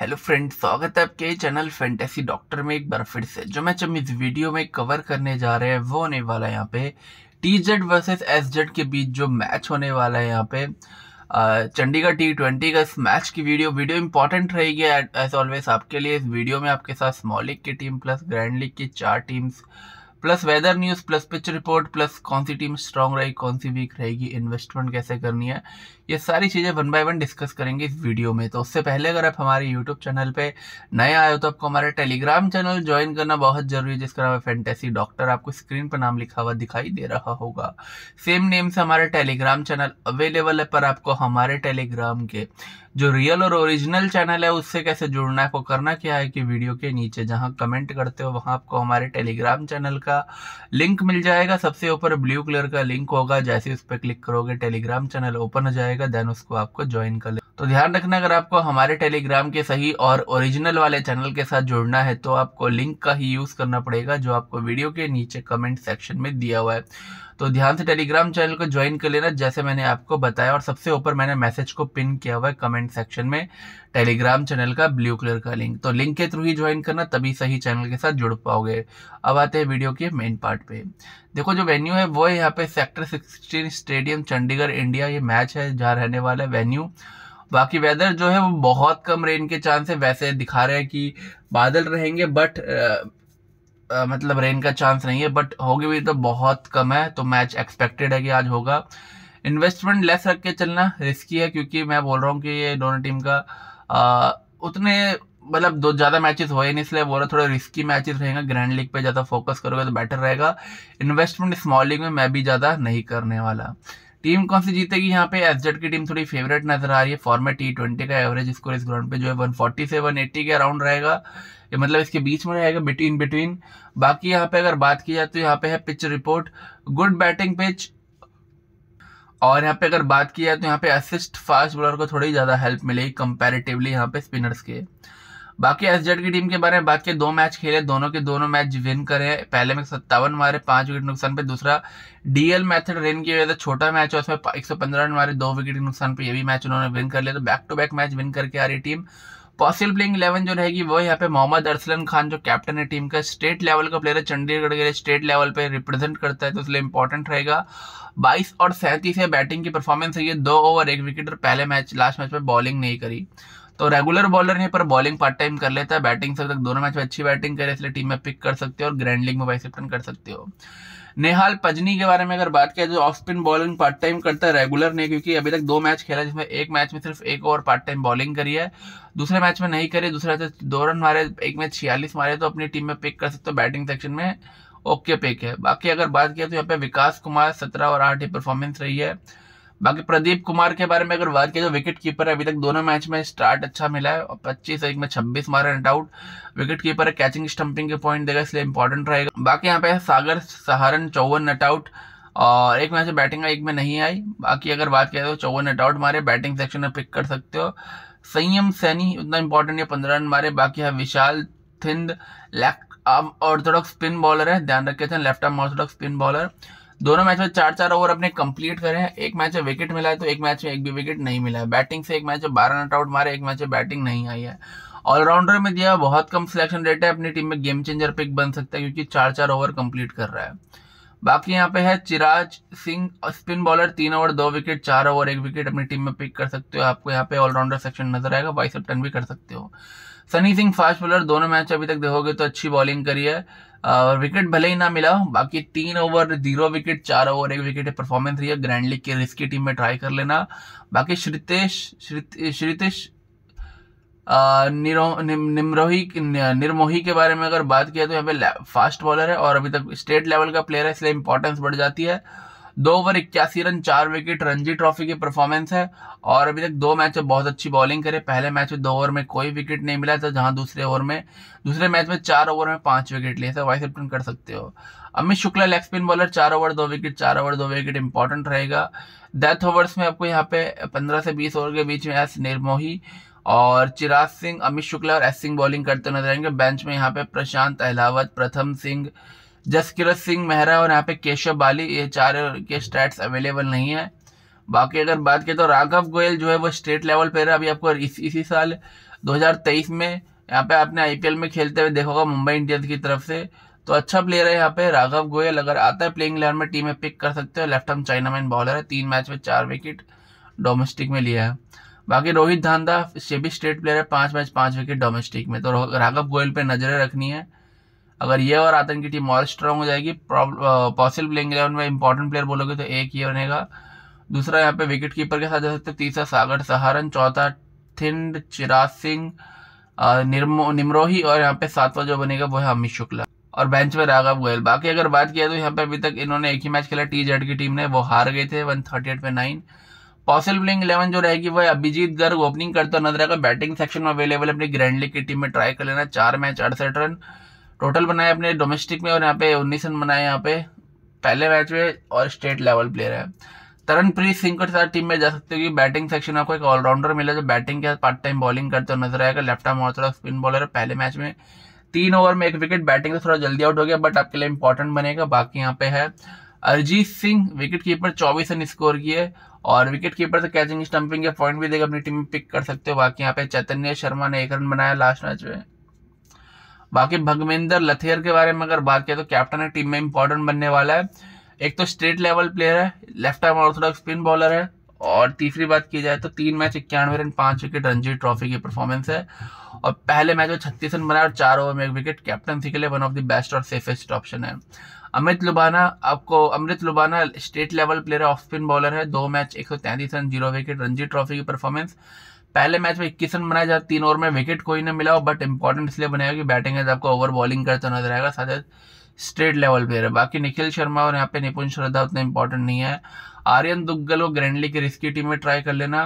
hello friend स्वागत है आपके चैनल फैंटेसी डॉक्टर में एक बार फिर से जो मैं चम इस वीडियो में कवर करने जा रहे हैं वो होने वाला है यहाँ पे T Z versus S Z के बीच जो मैच होने वाला है यहाँ पे चंडीगढ़ टी ट्वेंटी का इस मैच की वीडियो वीडियो इंपॉर्टेंट रहेगी एज ऑलवेज आपके लिए इस वीडियो में आपके साथ स्मॉल लीग की टीम प्लस ग्रैंड लीग की चार teams plus weather news plus pitch report plus कौन सी टीम स्ट्रांग रहेगी कौन सी वीक रहेगी इन्वेस्टमेंट कैसे करनी है ये सारी चीज़ें वन बाय वन डिस्कस करेंगे इस वीडियो में तो उससे पहले अगर आप हमारे यूट्यूब चैनल पे नए आए हो तो आपको हमारा टेलीग्राम चैनल ज्वाइन करना बहुत जरूरी है जिसका नाम है फैंटेसी डॉक्टर आपको स्क्रीन पर नाम लिखा हुआ दिखाई दे रहा होगा सेम नेम से हमारा टेलीग्राम चैनल अवेलेबल है पर आपको हमारे टेलीग्राम के जो रियल और ओरिजिनल चैनल है उससे कैसे जुड़ना है आपको करना क्या है कि वीडियो के नीचे जहाँ कमेंट करते हो वहाँ आपको हमारे टेलीग्राम चैनल का लिंक मिल जाएगा सबसे ऊपर ब्लू कलर का लिंक होगा जैसे उस पर क्लिक करोगे टेलीग्राम चैनल ओपन हो जाएगा देन उसको आपको ज्वाइन कर तो ध्यान रखना अगर आपको हमारे टेलीग्राम के सही और ओरिजिनल वाले चैनल के साथ जुड़ना है तो आपको लिंक का ही यूज़ करना पड़ेगा जो आपको वीडियो के नीचे कमेंट सेक्शन में दिया हुआ है तो ध्यान से टेलीग्राम चैनल को ज्वाइन कर लेना जैसे मैंने आपको बताया और सबसे ऊपर मैंने मैसेज को पिन किया हुआ है कमेंट सेक्शन में टेलीग्राम चैनल का ब्लू कलर का लिंक तो लिंक के थ्रू ही ज्वाइन करना तभी सही चैनल के साथ जुड़ पाओगे अब आते हैं वीडियो के मेन पार्ट पे देखो जो वेन्यू है वो है यहाँ पे sector sixteen stadium Chandigarh India ये मैच है जहाँ रहने वाला है वेन्यू बाकी वेदर जो है वो बहुत कम रेन के चांस है वैसे दिखा रहे हैं कि बादल रहेंगे बट मतलब रेन का चांस नहीं है बट होगी भी तो बहुत कम है तो मैच एक्सपेक्टेड है कि आज होगा इन्वेस्टमेंट लेस रख के चलना रिस्की है क्योंकि मैं बोल रहा हूँ कि ये दोनों टीम का आ, उतने मतलब दो ज़्यादा मैचेस हुए नहीं इसलिए बोल रहा थोड़ा रिस्की मैचेस रहेंगे ग्रैंड लीग पे ज़्यादा फोकस करोगे तो बेटर रहेगा इन्वेस्टमेंट स्मॉल लीग में मैं भी ज़्यादा नहीं करने वाला टीम कौन सी जीतेगी यहाँ पे एस की टीम थोड़ी फेवरेट नजर आ रही है फॉर्मेट टी ट्वेंटी का एवरेज स्कोर इस ग्राउंड पे जो है वन फोर्टी से वन एट्टी के अराउंड रहेगा ये मतलब इसके बीच में रहेगा बिटवीन बिटवीन बाकी यहाँ पे अगर बात की जाए तो यहाँ पे है pitch report good batting pitch और यहाँ पे अगर बात की जाए तो यहाँ पे असिस्ट फास्ट बॉलर को थोड़ी ज़्यादा हेल्प मिलेगी कंपेरेटिवली यहाँ पे स्पिनर्स के बाकी एस की टीम के बारे में बात के दो मैच खेले दोनों के दोनों मैच विन करे पहले में सत्तावन मारे पांच विकेट नुकसान पे दूसरा डीएल मैथड रन की वजह से छोटा मैच है उसमें एक सौ पंद्रह रन मारे दो विकेट के नुकसान पे ये भी मैच उन्होंने विन कर लिया तो back to back match win करके आ रही टीम पॉसिबल प्लेइंग इलेवन जो रहेगी वो यहाँ पे मोहम्मद अरसलन खान जो कैप्टन है टीम का स्टेट लेवल का प्लेयर है चंडीगढ़ के लिए स्टेट लेवल पे रिप्रेजेंट करता है तो इसलिए इंपॉर्टेंट रहेगा 22 और सैंतीस है बैटिंग की परफॉर्मेंस है ये दो ओवर एक विकेट और पहले मैच लास्ट मैच में बॉलिंग नहीं करी तो रेगुलर बॉलर यहाँ पर बॉलिंग पार्ट टाइम कर लेता है बैटिंग से तक दोनों मैच में अच्छी बैटिंग करे इसलिए टीम में पिक कर सकते हो और ग्रैंड लीग में वाइस कैप्टन कर सकते हो नेहाल पजनी के बारे में अगर बात किया जो off spin bowling part time करता है रेगुलर नहीं क्योंकि अभी तक दो मैच खेला जिसमें एक मैच में सिर्फ एक ओवर पार्ट टाइम बॉलिंग करी है दूसरे मैच में नहीं करी दूसरे मैच दो रन मारे एक मैच छियालीस मारे तो अपनी टीम में पिक कर सकते हो बैटिंग सेक्शन में ओके पिक है बाकी अगर बात किया तो यहाँ पे विकास कुमार सत्रह और आठ ही परफॉर्मेंस रही है बाकी प्रदीप कुमार के बारे में अगर बात की तो विकेट कीपर है अभी तक दोनों मैच में स्टार्ट अच्छा मिला है और पच्चीस एक में छब्बीस मारे रन आउट विकेट कीपर है कैचिंग स्टंपिंग के पॉइंट देगा इसलिए इंपॉर्टेंट रहेगा बाकी यहाँ पे सागर सहारन चौवन नट आउट और एक मैच में बैटिंग एक में नहीं आई बाकी अगर बात किया तो चौवन नट आउट मारे बैटिंग सेक्शन में पिक कर सकते हो संयम सैनी उतना इंपॉर्टेंट है पंद्रह रन मारे बाकी है Vishal Thind left arm orthodox spin bowler है ध्यान रखे थे left arm orthodox spin bowler दोनों मैच में चार चार ओवर अपने कंप्लीट करे हैं एक मैच में विकेट मिला है तो एक मैच में एक भी विकेट नहीं मिला है बैटिंग से एक मैच में बारह नॉट आउट मारे एक मैच में बैटिंग नहीं आई है ऑलराउंडर में दिया बहुत कम सिलेक्शन रेट है अपनी टीम में गेम चेंजर पिक बन सकता है क्योंकि चार चार ओवर कंप्लीट कर रहा है बाकी यहाँ पे है चिराज सिंह स्पिन बॉलर तीन ओवर दो विकेट चार ओवर एक विकेट अपनी टीम में पिक कर सकते हो आपको यहाँ पे ऑलराउंडर सेक्शन नजर आएगा वाइस टर्न भी कर सकते हो सनी सिंह फास्ट बॉलर दोनों मैच अभी तक देखोगे तो अच्छी बॉलिंग करी है विकेट भले ही ना मिला बाकी तीन ओवर जीरो विकेट चार ओवर एक विकेट परफॉर्मेंस रही है ग्रैंड लीग की रिस्की टीम में ट्राई कर लेना बाकी श्रितेश श्रितेश निमरोही निर्मोही के बारे में अगर बात किया तो यहाँ पे फास्ट बॉलर है और अभी तक स्टेट लेवल का प्लेयर है इसलिए इंपॉर्टेंस बढ़ जाती है दो ओवर इक्यासी रन चार विकेट रणजी ट्रॉफी की परफॉर्मेंस है और अभी तक दो मैच में बहुत अच्छी बॉलिंग करे पहले मैच में दो ओवर में कोई विकेट नहीं मिला था जहां दूसरे ओवर में दूसरे मैच में चार ओवर में पांच विकेट लिए थे वाइस कैप्टन कर सकते हो Amit Shukla leg spin bowler चार ओवर दो विकेट चार ओवर दो विकेट इंपॉर्टेंट रहेगा डेथ ओवर्स में आपको यहाँ पे पंद्रह से बीस ओवर के बीच में एस निर्मोही और चिराग सिंह अमित शुक्ला और एस सिंह बॉलिंग करते नजर आएंगे बेंच में यहाँ पे प्रशांत अहलावत प्रथम सिंह जसकिरत सिंह मेहरा और यहाँ पे केशव बाली ये चार के स्टैट्स अवेलेबल नहीं है बाकी अगर बात करें तो राघव गोयल जो है वो स्टेट लेवल पर अभी आपको इस, इसी साल 2023 में यहाँ पे आपने आईपीएल में खेलते हुए देखोगा मुंबई इंडियंस की तरफ से तो अच्छा प्लेयर है यहाँ पे राघव गोयल अगर आता है प्लेइंग इलेवन में टीम में पिक कर सकते हो लेफ्ट आर्म चाइनामैन बॉलर है तीन मैच में चार विकेट डोमेस्टिक में लिया है बाकी रोहित धांधा से भी स्टेट प्लेयर है पाँच मैच पाँच विकेट डोमेस्टिक में तो राघव गोयल पे नजरें रखनी है अगर ये और आतंकी की टीम और स्ट्रांग हो जाएगी पॉसिबल प्लेइंग इलेवन में इंपॉर्टेंट प्लेयर बोलोगे तो एक ये बनेगा दूसरा यहाँ पे विकेट कीपर के साथ जा सकते तीसरा सागर सहारन चौथा थिंड चिराज सिंह निमरोही और यहाँ पे सातवा जो बनेगा वो है अमित शुक्ला और बेंच में राघव गोयल बाकी अगर बात किया तो यहाँ पे अभी तक इन्होंने एक ही मैच खेला टी जेड की टीम ने वो हार गए थे वन थर्टी एट पे नाइन पॉसिबल प्लेइंग इलेवन जो रहेगी वह अभिजीत गर्ग ओपनिंग करता नजर आएगा बैटिंग सेक्शन में अवेलेबल अपनी ग्रैंड लीग की टीम में ट्राई कर लेना चार मैच अड़सठ रन टोटल बनाए अपने डोमेस्टिक में और यहाँ पे उन्नीस रन बनाए यहाँ पे पहले मैच में और स्टेट लेवल प्लेयर है तरनप्रीत सिंह के साथ टीम में जा सकते हो कि बैटिंग सेक्शन आपको एक ऑलराउंडर मिला जो बैटिंग के साथ पार्ट टाइम बॉलिंग करते हुए नजर आएगा लेफ्ट आर्म और थोड़ा स्पिन बॉलर पहले मैच में तीन ओवर में एक विकेट बैटिंग से थोड़ा जल्दी आउट हो गया बट आपके लिए इंपॉर्टेंट बनेगा बाकी यहाँ पे है अरिजीत सिंह विकेट कीपर चौबीस रन स्कोर किए और विकेट कीपर से कैचिंग स्टंपिंग के पॉइंट भी देकर अपनी टीम में पिक कर सकते हो बाकी यहाँ पे चैतन्य शर्मा ने एक रन बनाया लास्ट मैच में बाकी भगमेंद्र लथेर के बारे में अगर बात करें तो कैप्टन है टीम में इंपॉर्टेंट बनने वाला है एक तो स्टेट लेवल प्लेयर है left arm orthodox spin bowler है और तीसरी बात की जाए तो तीन मैच इक्यानवे रन पांच विकेट रणजी ट्रॉफी की परफॉर्मेंस है और पहले मैच में छत्तीस रन बनाया और चार ओवर में एक विकेट कैप्टनसी के लिए वन ऑफ द बेस्ट और सेफेस्ट ऑप्शन है अमित लुबाना आपको Amrit Lubana state level player off spin bowler है दो मैच एक run zero wicket Ranji trophy की परफॉर्मेंस पहले मैच में इक्कीस रन बनाया जाए तीन ओवर में विकेट कोई नहीं मिला बट इंपॉर्टेंट इसलिए बनाया कि बैटिंग है आपको ओवर बॉलिंग करता नजर आएगा साथ ही स्ट्रेट लेवल प्लेयर है बाकी निखिल शर्मा और यहाँ पे निपुण श्रद्धा उतना इंपॉर्टेंट नहीं है आर्यन दुग्गल और ग्रैंडली की रिस्की टीम में ट्राई कर लेना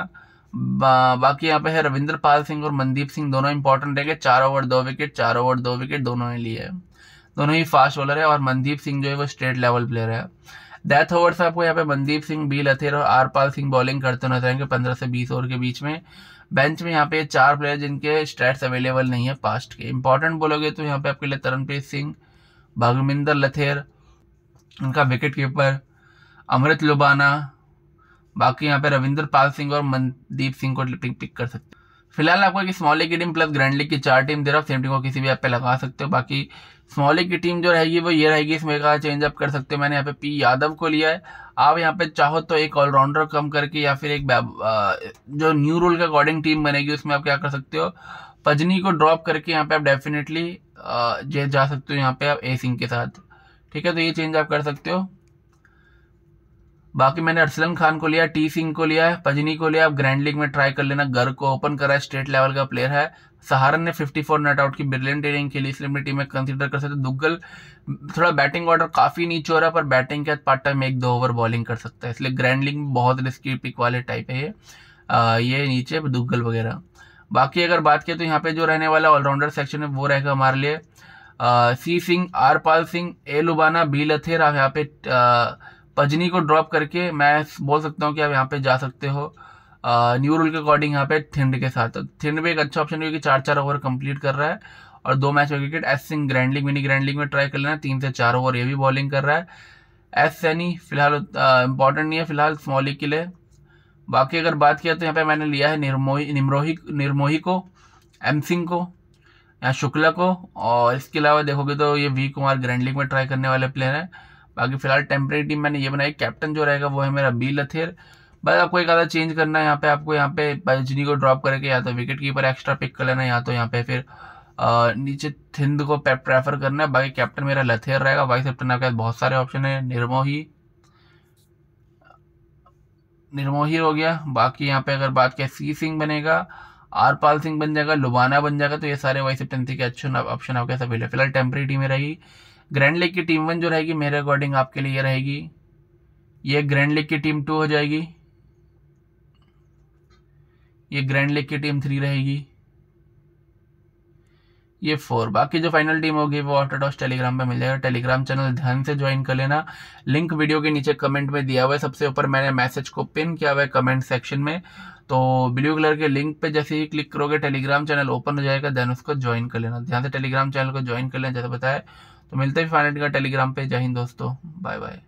बा, बाकी यहाँ पे है रविंद्र पाल सिंह और मनदीप सिंह दोनों इंपॉर्टेंट रहेंगे चार ओवर दो विकेट चार ओवर दो विकेट दोनों ही लिए दोनों ही फास्ट बॉलर है और मनदीप सिंह जो है वो स्टेट लेवल प्लेयर है डेथ ओवर से आपको यहाँ पे मनदीप सिंह बी लथेर और आर पाल सिंह बॉलिंग करते नजर आएंगे पंद्रह से बीस ओवर के बीच में बेंच में यहाँ पे चार प्लेयर जिनके स्टैट्स अवेलेबल नहीं है पास्ट के इंपॉर्टेंट बोलोगे तो यहाँ पे आपके लिए तरनप्रीत सिंह भगविंदर लथेर उनका विकेट कीपर अमृत लुबाना बाकी यहाँ पे रविंद्र पाल सिंह और मनदीप सिंह को पिक कर सकते फिलहाल आपको एक स्मॉल की टीम प्लस ग्रैंड लीग की चार टीम दे रहा हूँ सेम टीम को किसी भी ऐप पे लगा सकते हो बाकी स्मॉल लीग की टीम जो रहेगी वो ये रहेगी इसमें कहा चेंज अप कर सकते हो मैंने यहाँ पे पी यादव को लिया है आप यहाँ पे चाहो तो एक ऑलराउंडर कम करके या फिर एक जो न्यू रूल के अकॉर्डिंग टीम बनेगी उसमें आप क्या कर सकते हो पजनी को ड्रॉप करके यहाँ पे आप डेफिनेटली जा सकते हो यहाँ पे आप ए सिंह के साथ ठीक है तो ये चेंज आप कर सकते हो बाकी मैंने अरसलन खान को लिया टी सिंह को लिया पजनी को लिया आप ग्रैंड लीग में ट्राई कर लेना घर को ओपन करा है स्टेट लेवल का प्लेयर है सहारन ने 54 नट आउट की ब्रिलियंट इनिंग खेली इसलिए अपनी टीम में कंसीडर कर सकते दुग्गल थोड़ा बैटिंग ऑर्डर काफी नीचे हो रहा है पर बैटिंग के पार्ट टाइम एक दो ओवर बॉलिंग कर सकता है इसलिए ग्रैंड लीग में बहुत रिस्की पिक वाले टाइप है ये ये नीचे दुग्गल वगैरह बाकी अगर बात करें तो यहाँ पे जो रहने वाला ऑलराउंडर सेक्शन है वो रहेगा हमारे लिए C Singh R Pal Singh A Lubana B Lather आप यहाँ पे आ, पजनी को ड्रॉप करके मैं बोल सकता हूँ कि आप यहाँ पे जा सकते हो न्यू रूल के अकॉर्डिंग यहाँ पे थिंड के साथ थिंड तो भी एक अच्छा ऑप्शन क्योंकि चार चार ओवर कंप्लीट कर रहा है और दो मैच में cricket S Singh grand league mini grand league में ट्राई कर लेना तीन से चार ओवर ये भी बॉलिंग कर रहा है एस सैनी e, फिलहाल इंपॉर्टेंट नहीं है फिलहाल स्मॉल लीग के लिए बाकी अगर बात किया तो यहाँ पे मैंने लिया है निर्मोही निमरोही निर्मोही को एम सिंह को यहाँ शुक्ला को और इसके अलावा देखोगे तो ये वी कुमार ग्रैंड लीग में ट्राई करने वाले प्लेयर हैं बाकी फिलहाल टेम्प्रेरी टीम मैंने ये बनाई कैप्टन जो रहेगा वो है मेरा बी लथेर बस आपको एक आधा चेंज करना है यहाँ पे आपको यहाँ पे बजनी को ड्रॉप करके या तो विकेट कीपर एक्स्ट्रा पिक कर लेना या तो यहाँ पे फिर आ, नीचे थिंद को प्रेफर करना है बाकी कैप्टन मेरा लथेर रहेगा वाइस कैप्टन आपके पास बहुत सारे ऑप्शन है निर्मोही निर्मोही हो गया बाकी यहाँ पे अगर बात किया सी सिंह बनेगा आर पाल सिंह बन जाएगा लुबाना बन जाएगा तो ये सारे वाइस कैप्टन थी के अच्छे ऑप्शन आपके साथ फिलहाल टेम्परेरी टीम रहेगी ग्रैंड लीग की टीम वन जो रहेगी मेरे अकॉर्डिंग आपके लिए रहेगी ये ग्रैंड लीग की टीम टू हो जाएगी ये ग्रैंड लीग की टीम थ्री रहेगी ये फोर बाकी जो फाइनल टीम होगी वो ऑटोडॉस टेलीग्राम पे मिल जाएगा टेलीग्राम चैनल ध्यान से ज्वाइन कर लेना लिंक वीडियो के नीचे कमेंट में दिया हुआ है सबसे ऊपर मैंने मैसेज को पिन किया हुआ है कमेंट सेक्शन में तो ब्लू कलर के लिंक पे जैसे ही क्लिक करोगे टेलीग्राम चैनल ओपन हो जाएगा देन उसको ज्वाइन कर लेना ध्यान से टेलीग्राम चैनल को ज्वाइन कर लेना जैसे बताया तो मिलते हैं फाइनेट का टेलीग्राम पे जय हिंद दोस्तों बाय बाय